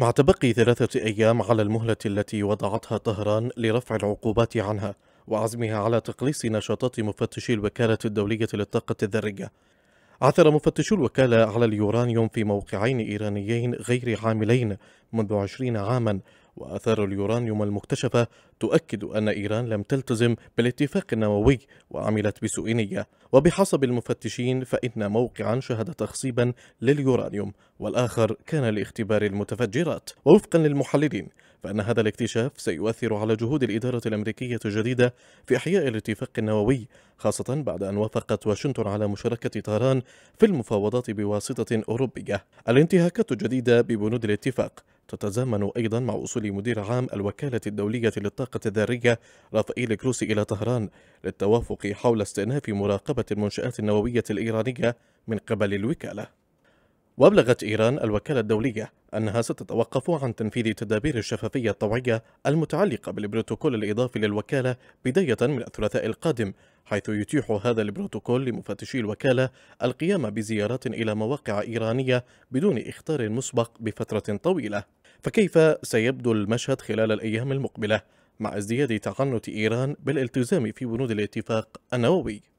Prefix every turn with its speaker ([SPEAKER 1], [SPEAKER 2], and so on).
[SPEAKER 1] مع تبقي ثلاثة أيام على المهلة التي وضعتها طهران لرفع العقوبات عنها وعزمها على تقليص نشاطات مفتشي الوكالة الدولية للطاقة الذرية عثر مفتشو الوكالة على اليورانيوم في موقعين إيرانيين غير عاملين منذ عشرين عاما وآثار اليورانيوم المكتشفة تؤكد أن إيران لم تلتزم بالاتفاق النووي وعملت بسوء نية وبحسب المفتشين فإن موقعا شهد تخصيبا لليورانيوم والآخر كان لاختبار المتفجرات ووفقا للمحللين فأن هذا الاكتشاف سيؤثر على جهود الإدارة الأمريكية الجديدة في إحياء الاتفاق النووي خاصة بعد أن وافقت واشنطن على مشاركة طهران في المفاوضات بواسطة أوروبية الانتهاكات الجديدة ببنود الاتفاق تتزامن أيضا مع وصول مدير عام الوكالة الدولية للطاقة الذرية رافائيل كروسي إلى طهران للتوافق حول استئناف مراقبة المنشآت النووية الإيرانية من قبل الوكالة وأبلغت إيران الوكالة الدولية أنها ستتوقف عن تنفيذ تدابير الشفافية الطوعية المتعلقة بالبروتوكول الإضافي للوكالة بداية من الثلاثاء القادم حيث يتيح هذا البروتوكول لمفتشي الوكالة القيام بزيارات إلى مواقع إيرانية بدون إخطار مسبق بفترة طويلة فكيف سيبدو المشهد خلال الأيام المقبلة مع ازدياد تعنت إيران بالالتزام في بنود الاتفاق النووي؟